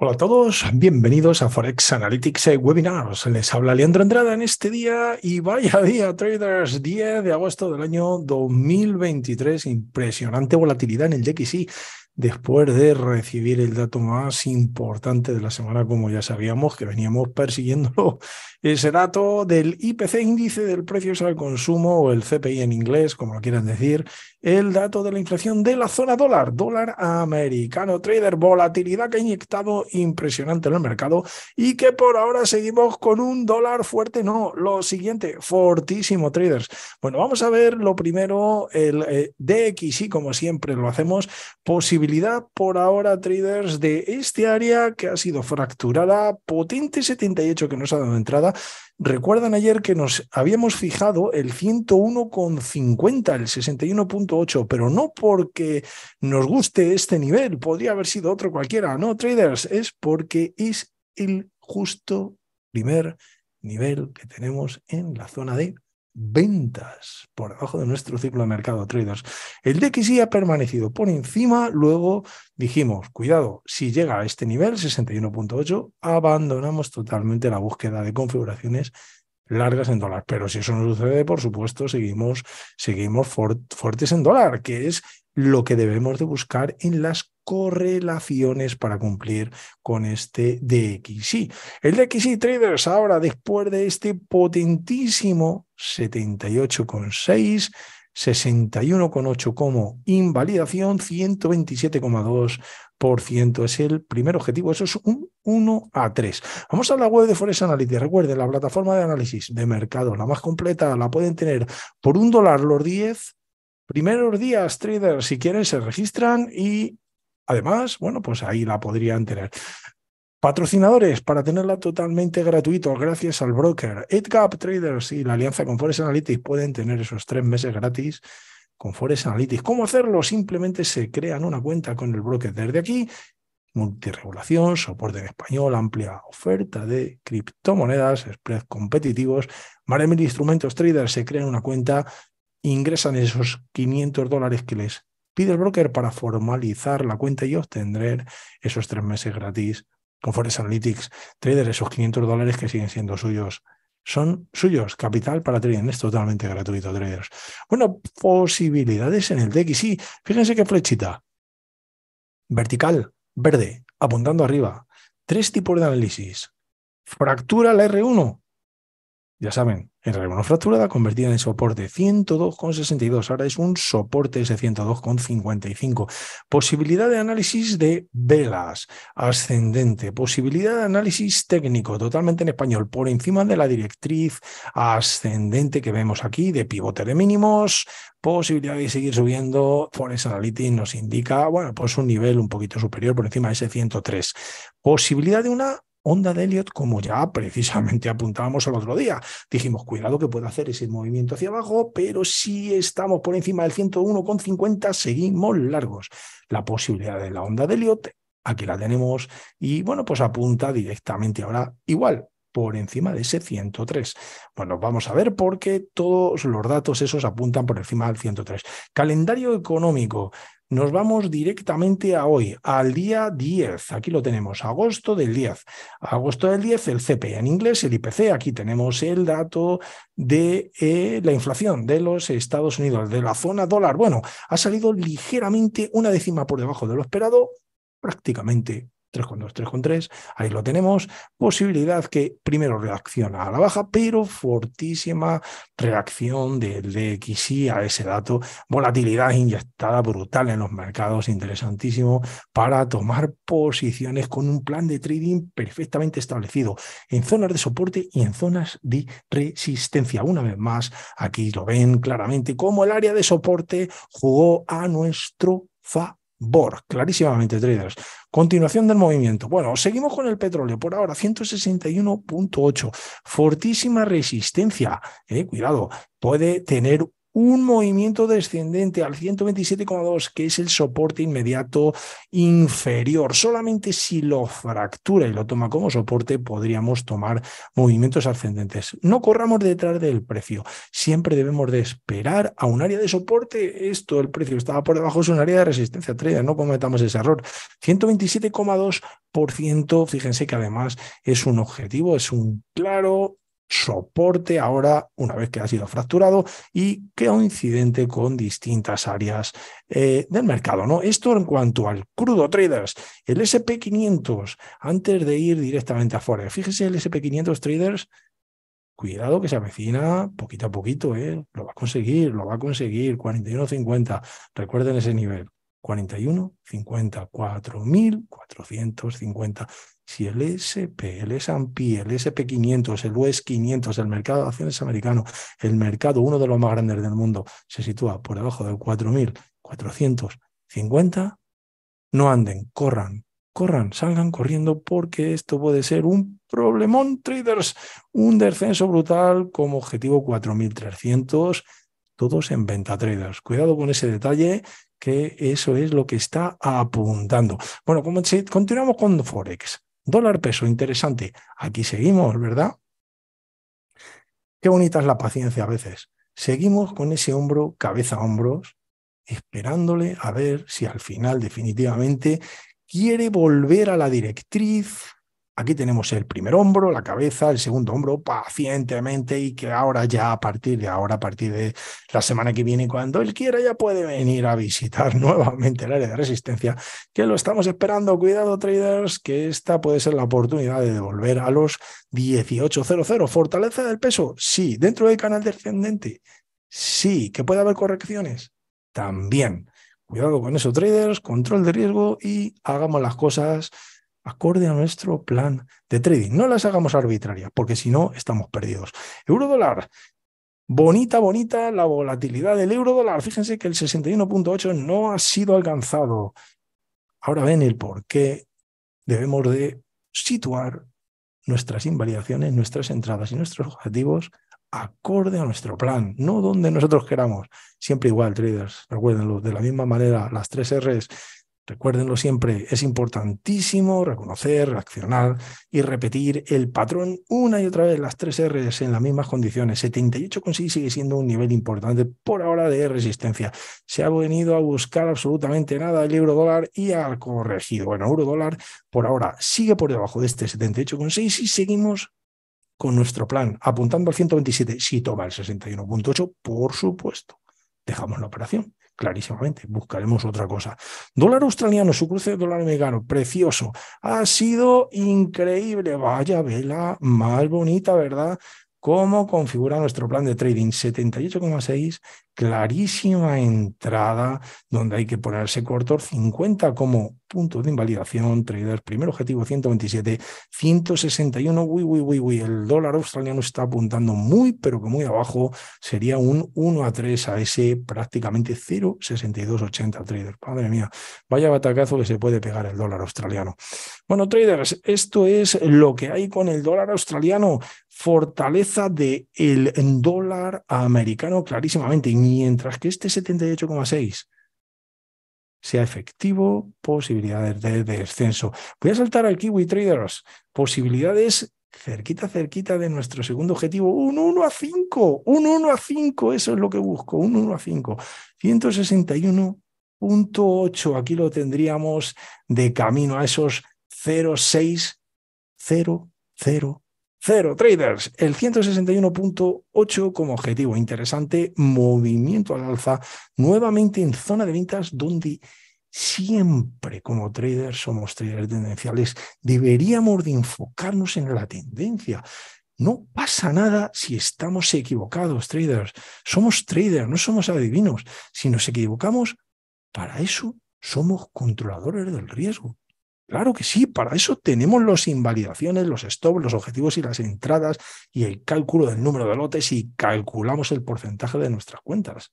Hola a todos, bienvenidos a Forex Analytics eh, Webinars. Les habla Leandro Entrada en este día y vaya día, traders, 10 de agosto del año 2023. Impresionante volatilidad en el DXY después de recibir el dato más importante de la semana, como ya sabíamos que veníamos persiguiendo ese dato del IPC índice del precio al consumo o el CPI en inglés, como lo quieran decir, el dato de la inflación de la zona dólar, dólar americano, trader, volatilidad que ha inyectado impresionante en el mercado y que por ahora seguimos con un dólar fuerte, no, lo siguiente, fortísimo, traders. Bueno, vamos a ver lo primero, el eh, DXI como siempre lo hacemos, posibilidad por ahora, traders, de este área que ha sido fracturada, potente 78 que nos ha dado entrada Recuerdan ayer que nos habíamos fijado el 101,50, el 61,8, pero no porque nos guste este nivel, podría haber sido otro cualquiera, no, traders, es porque es el justo primer nivel que tenemos en la zona de ventas por debajo de nuestro ciclo de mercado, traders. El DXI ha permanecido por encima, luego dijimos, cuidado, si llega a este nivel, 61.8, abandonamos totalmente la búsqueda de configuraciones largas en dólar. Pero si eso no sucede, por supuesto, seguimos, seguimos fuertes en dólar, que es lo que debemos de buscar en las correlaciones para cumplir con este DXY. El DXY Traders ahora, después de este potentísimo 78,6, 61,8 como invalidación, 127,2% es el primer objetivo. Eso es un 1 a 3. Vamos a la web de Forex Analytics. Recuerden, la plataforma de análisis de mercado, la más completa, la pueden tener por un dólar los 10 primeros días, traders, si quieren, se registran y Además, bueno, pues ahí la podrían tener. Patrocinadores para tenerla totalmente gratuito gracias al broker. EdGap Traders y la alianza con Forest Analytics pueden tener esos tres meses gratis con Forest Analytics. ¿Cómo hacerlo? Simplemente se crean una cuenta con el broker desde aquí. Multiregulación, soporte en español, amplia oferta de criptomonedas, spreads competitivos, más de mil instrumentos traders, se crean una cuenta, ingresan esos 500 dólares que les pide el broker para formalizar la cuenta y obtendré esos tres meses gratis con Forex Analytics Trader, esos 500 dólares que siguen siendo suyos. Son suyos, capital para trading, es totalmente gratuito, traders. Bueno, posibilidades en el DXY. Fíjense qué flechita. Vertical, verde, apuntando arriba. Tres tipos de análisis. Fractura la R1, ya saben, en el fracturada convertida en soporte 102,62. Ahora es un soporte ese 102,55. Posibilidad de análisis de velas, ascendente. Posibilidad de análisis técnico, totalmente en español, por encima de la directriz ascendente que vemos aquí, de pivote de mínimos. Posibilidad de seguir subiendo. Forex Analytics nos indica, bueno, pues un nivel un poquito superior por encima de ese 103. Posibilidad de una onda de Elliot, como ya precisamente apuntábamos el otro día. Dijimos, cuidado que puede hacer ese movimiento hacia abajo, pero si estamos por encima del 101,50, seguimos largos. La posibilidad de la onda de Elliot, aquí la tenemos, y bueno, pues apunta directamente ahora igual por encima de ese 103. Bueno, vamos a ver por qué todos los datos esos apuntan por encima del 103. Calendario económico. Nos vamos directamente a hoy, al día 10. Aquí lo tenemos, agosto del 10. Agosto del 10, el CP, e en inglés, el IPC. Aquí tenemos el dato de eh, la inflación de los Estados Unidos, de la zona dólar. Bueno, ha salido ligeramente una décima por debajo de lo esperado, prácticamente 3,2, 3,3, ahí lo tenemos. Posibilidad que primero reacciona a la baja, pero fortísima reacción del DXI a ese dato. Volatilidad inyectada brutal en los mercados, interesantísimo para tomar posiciones con un plan de trading perfectamente establecido en zonas de soporte y en zonas de resistencia. Una vez más, aquí lo ven claramente como el área de soporte jugó a nuestro fa BOR, clarísimamente, traders. Continuación del movimiento. Bueno, seguimos con el petróleo. Por ahora, 161.8. Fortísima resistencia. Eh, cuidado, puede tener un movimiento descendente al 127,2, que es el soporte inmediato inferior. Solamente si lo fractura y lo toma como soporte, podríamos tomar movimientos ascendentes. No corramos detrás del precio. Siempre debemos de esperar a un área de soporte. Esto, el precio estaba por debajo, es un área de resistencia trader. No cometamos ese error. 127,2%, fíjense que además es un objetivo, es un claro soporte ahora una vez que ha sido fracturado y que incidente con distintas áreas eh, del mercado. ¿no? Esto en cuanto al crudo traders, el SP500, antes de ir directamente afuera fíjese el SP500 traders, cuidado que se avecina poquito a poquito, ¿eh? lo va a conseguir, lo va a conseguir, 41.50, recuerden ese nivel. 41, 4.450. 450. Si el SP, el S&P, el SP500, el US e 500, el mercado de acciones americano, el mercado, uno de los más grandes del mundo, se sitúa por debajo del 4.450, no anden, corran, corran, salgan corriendo porque esto puede ser un problemón, traders, un descenso brutal como objetivo 4.300 todos en traders. Cuidado con ese detalle, que eso es lo que está apuntando. Bueno, continuamos con Forex. Dólar peso, interesante. Aquí seguimos, ¿verdad? Qué bonita es la paciencia a veces. Seguimos con ese hombro, cabeza a hombros, esperándole a ver si al final definitivamente quiere volver a la directriz Aquí tenemos el primer hombro, la cabeza, el segundo hombro, pacientemente y que ahora ya a partir de ahora, a partir de la semana que viene, cuando él quiera, ya puede venir a visitar nuevamente el área de resistencia, que lo estamos esperando. Cuidado, traders, que esta puede ser la oportunidad de devolver a los 18.00. ¿Fortaleza del peso? Sí. ¿Dentro del canal descendente? Sí. ¿Que puede haber correcciones? También. Cuidado con eso, traders, control de riesgo y hagamos las cosas acorde a nuestro plan de trading. No las hagamos arbitrarias, porque si no, estamos perdidos. Euro dólar. Bonita, bonita la volatilidad del euro dólar. Fíjense que el 61.8 no ha sido alcanzado. Ahora ven el por qué debemos de situar nuestras invalidaciones, nuestras entradas y nuestros objetivos acorde a nuestro plan, no donde nosotros queramos. Siempre igual, traders, recuérdenlo, de la misma manera, las tres Rs, Recuérdenlo siempre, es importantísimo reconocer, reaccionar y repetir el patrón una y otra vez, las tres Rs en las mismas condiciones. 78,6 sigue siendo un nivel importante por ahora de resistencia. Se ha venido a buscar absolutamente nada el euro dólar y ha corregido. Bueno, euro dólar por ahora sigue por debajo de este 78,6 y seguimos con nuestro plan, apuntando al 127. Si toma el 61,8, por supuesto, dejamos la operación clarísimamente, buscaremos otra cosa. Dólar australiano, su cruce de dólar americano, precioso, ha sido increíble, vaya vela, más bonita, ¿verdad? ¿Cómo configura nuestro plan de trading? 78,6 clarísima entrada donde hay que ponerse corto 50 como puntos de invalidación, traders, primer objetivo 127, 161, uy, uy, uy, uy, el dólar australiano está apuntando muy, pero que muy abajo, sería un 1 a 3 a ese prácticamente 0,6280, trader madre mía, vaya batacazo que se puede pegar el dólar australiano. Bueno, traders, esto es lo que hay con el dólar australiano, fortaleza del el dólar americano clarísimamente, mientras que este 78,6 sea efectivo, posibilidades de descenso. Voy a saltar al Kiwi Traders, posibilidades cerquita, cerquita de nuestro segundo objetivo, un 1 a 5, un 1 a 5, eso es lo que busco, un 1 a 5, 161.8, aquí lo tendríamos de camino a esos 0,6, 0, 0, Cero traders, el 161.8 como objetivo. Interesante movimiento al alza, nuevamente en zona de ventas donde siempre como traders somos traders tendenciales. Deberíamos de enfocarnos en la tendencia. No pasa nada si estamos equivocados, traders. Somos traders, no somos adivinos. Si nos equivocamos, para eso somos controladores del riesgo. Claro que sí, para eso tenemos las invalidaciones, los stops, los objetivos y las entradas y el cálculo del número de lotes y calculamos el porcentaje de nuestras cuentas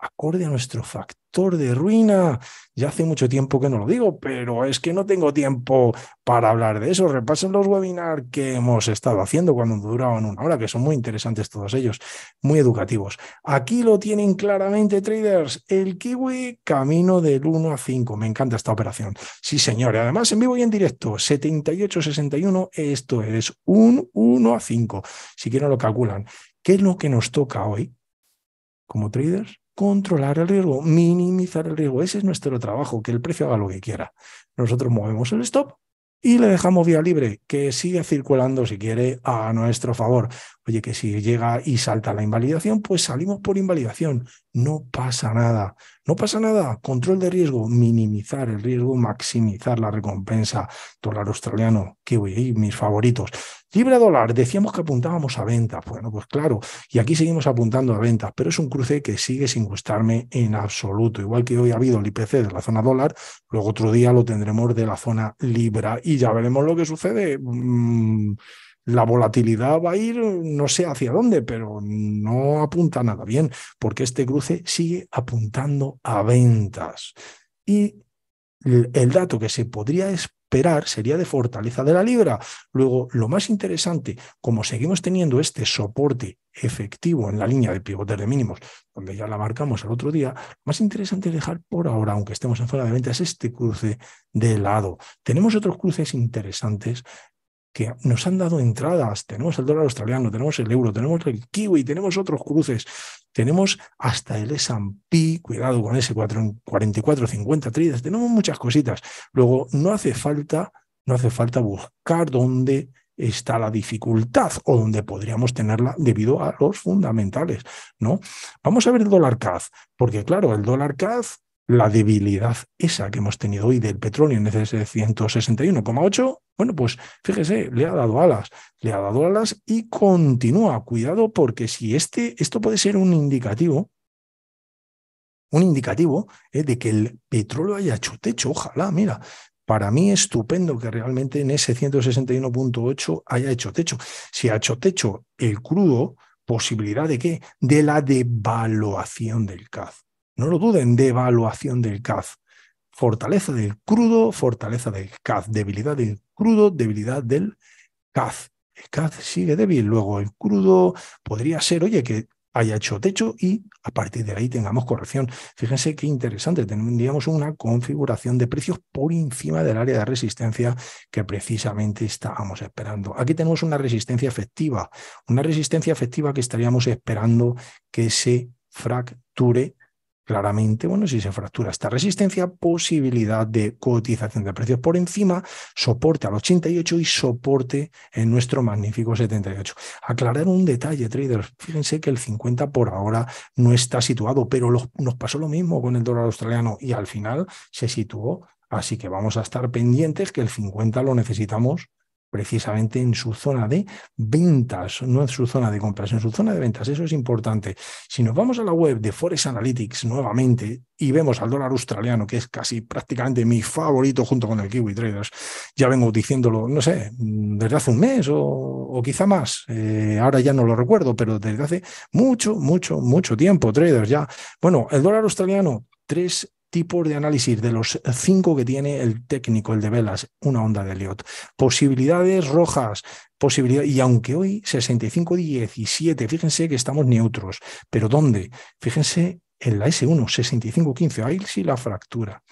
acorde a nuestro factor de ruina. Ya hace mucho tiempo que no lo digo, pero es que no tengo tiempo para hablar de eso. Repasen los webinars que hemos estado haciendo cuando duraban una hora, que son muy interesantes todos ellos, muy educativos. Aquí lo tienen claramente, traders, el kiwi camino del 1 a 5. Me encanta esta operación. Sí, señores. Además, en vivo y en directo, 78-61, esto es un 1 a 5. Si quieren lo calculan. ¿Qué es lo que nos toca hoy como traders? controlar el riesgo, minimizar el riesgo. Ese es nuestro trabajo, que el precio haga lo que quiera. Nosotros movemos el stop y le dejamos vía libre, que siga circulando si quiere a nuestro favor. Oye, que si llega y salta la invalidación, pues salimos por invalidación no pasa nada, no pasa nada. Control de riesgo, minimizar el riesgo, maximizar la recompensa. Dólar australiano, kiwi, mis favoritos. Libra dólar, decíamos que apuntábamos a ventas. Bueno, pues claro, y aquí seguimos apuntando a ventas, pero es un cruce que sigue sin gustarme en absoluto. Igual que hoy ha habido el IPC de la zona dólar, luego otro día lo tendremos de la zona libra y ya veremos lo que sucede. Mm, la volatilidad va a ir no sé hacia dónde, pero no apunta nada bien, porque este cruce sigue apuntando a ventas. Y el dato que se podría esperar sería de fortaleza de la libra. Luego, lo más interesante, como seguimos teniendo este soporte efectivo en la línea de pivotes de mínimos, donde ya la marcamos el otro día, más interesante es dejar por ahora, aunque estemos en zona de ventas, este cruce de lado. Tenemos otros cruces interesantes que nos han dado entradas. Tenemos el dólar australiano, tenemos el euro, tenemos el kiwi, tenemos otros cruces, tenemos hasta el S&P, cuidado con ese 44-50 30. tenemos muchas cositas. Luego, no hace falta, no hace falta buscar dónde está la dificultad o dónde podríamos tenerla debido a los fundamentales, ¿no? Vamos a ver el dólar CAD, porque claro, el dólar CAD la debilidad esa que hemos tenido hoy del petróleo en ese 161,8, bueno, pues fíjese, le ha dado alas, le ha dado alas y continúa. Cuidado porque si este, esto puede ser un indicativo, un indicativo eh, de que el petróleo haya hecho techo, ojalá, mira, para mí estupendo que realmente en ese 161.8 haya hecho techo. Si ha hecho techo el crudo, posibilidad de qué? De la devaluación del CAD no lo duden, de evaluación del CAF. Fortaleza del crudo, fortaleza del CAF, debilidad del crudo, debilidad del CAF. El CAF sigue débil, luego el crudo podría ser, oye, que haya hecho techo y a partir de ahí tengamos corrección. Fíjense qué interesante, tendríamos una configuración de precios por encima del área de resistencia que precisamente estábamos esperando. Aquí tenemos una resistencia efectiva, una resistencia efectiva que estaríamos esperando que se fracture claramente, bueno, si se fractura esta resistencia, posibilidad de cotización de precios por encima, soporte al 88 y soporte en nuestro magnífico 78. Aclarar un detalle, traders, fíjense que el 50 por ahora no está situado, pero nos pasó lo mismo con el dólar australiano y al final se situó, así que vamos a estar pendientes que el 50 lo necesitamos precisamente en su zona de ventas, no en su zona de compras, en su zona de ventas. Eso es importante. Si nos vamos a la web de Forex Analytics nuevamente y vemos al dólar australiano, que es casi prácticamente mi favorito junto con el Kiwi Traders, ya vengo diciéndolo, no sé, desde hace un mes o, quizá más, eh, ahora ya no lo recuerdo, pero desde hace mucho, mucho, mucho tiempo, traders ya. Bueno, el dólar australiano, tres tipos de análisis de los cinco que tiene el técnico, el de velas, una onda de Elliot. Posibilidades rojas, posibilidad, y aunque hoy 65-17, fíjense que estamos neutros, pero ¿dónde? Fíjense en la S1, 65-15, ahí sí la fractura.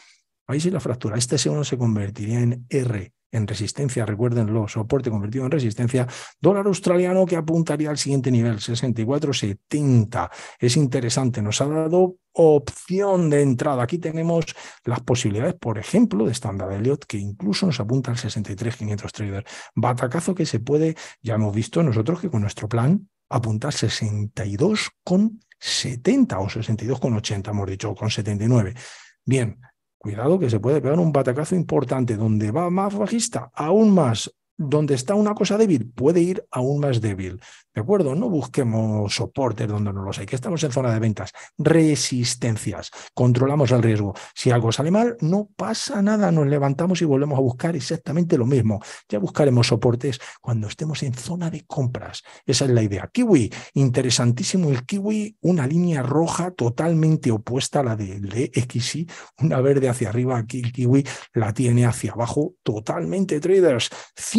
Ahí sí la fractura. Este S1 se convertiría en R en resistencia, recuerdenlo soporte convertido en resistencia, dólar australiano que apuntaría al siguiente nivel, 64,70. Es interesante, nos ha dado opción de entrada. Aquí tenemos las posibilidades, por ejemplo, de Standard Elliot, que incluso nos apunta al 63,500 Batacazo que se puede, ya hemos visto nosotros que con nuestro plan apuntar 62,70 o 62,80, hemos dicho, con 79. Bien, Cuidado que se puede pegar un batacazo importante. Donde va más bajista, aún más donde está una cosa débil puede ir aún más débil. ¿De acuerdo? No busquemos soportes donde no los hay, que estamos en zona de ventas. Resistencias. Controlamos el riesgo. Si algo sale mal, no pasa nada. Nos levantamos y volvemos a buscar exactamente lo mismo. Ya buscaremos soportes cuando estemos en zona de compras. Esa es la idea. Kiwi. Interesantísimo el kiwi. Una línea roja totalmente opuesta a la de XY. Una verde hacia arriba. Aquí el kiwi la tiene hacia abajo. Totalmente traders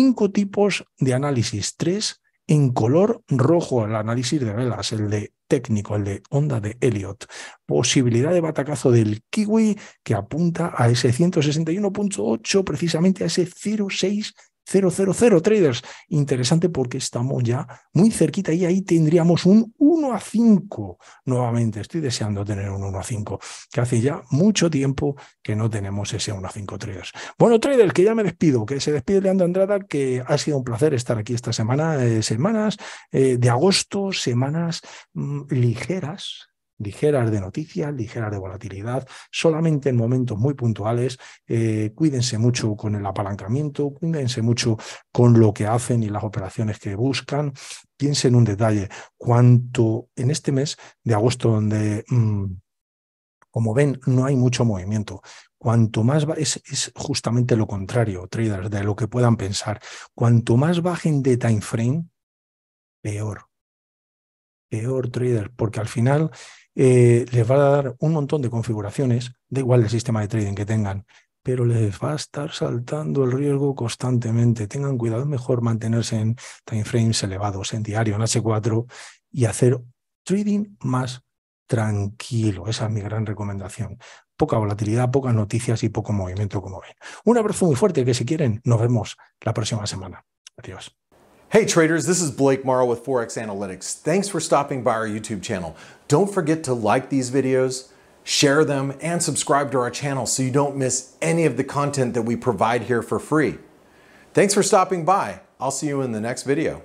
cinco tipos de análisis, tres en color rojo, el análisis de velas, el de técnico, el de onda de Elliot. Posibilidad de batacazo del kiwi que apunta a ese 161.8, precisamente a ese 0,6 000 traders. Interesante porque estamos ya muy cerquita y ahí tendríamos un 1 a 5 nuevamente. Estoy deseando tener un 1 a 5, que hace ya mucho tiempo que no tenemos ese 1 a 5 traders. Bueno, traders, que ya me despido, que se despide Leandro Andrada, que ha sido un placer estar aquí esta semana, eh, semanas eh, de agosto, semanas mm, ligeras, ligeras de noticias, ligeras de volatilidad, solamente en momentos muy puntuales. Eh, cuídense mucho con el apalancamiento, cuídense mucho con lo que hacen y las operaciones que buscan. Piensen un detalle, cuanto en este mes de agosto donde... Mm, como ven, no hay mucho movimiento. Cuanto más es, justamente lo contrario, traders, de lo que puedan pensar. Cuanto más bajen de time frame, peor. Peor, traders, porque al final eh, les va a dar un montón de configuraciones, da igual el sistema de trading que tengan, pero les va a estar saltando el riesgo constantemente. Tengan cuidado, mejor mantenerse en timeframes elevados, en diario, en H4 y hacer trading más tranquilo. Esa es mi gran recomendación. Poca volatilidad, pocas noticias y poco movimiento, como ven. Un abrazo muy fuerte, que si quieren, nos vemos la próxima semana. Adiós. Hey traders, this is Blake Morrow with Forex Analytics. Thanks for stopping by our YouTube channel. Don't forget to like these videos, share them, and subscribe to our channel so you don't miss any of the content that we provide here for free. Thanks for stopping by. I'll see you in the next video.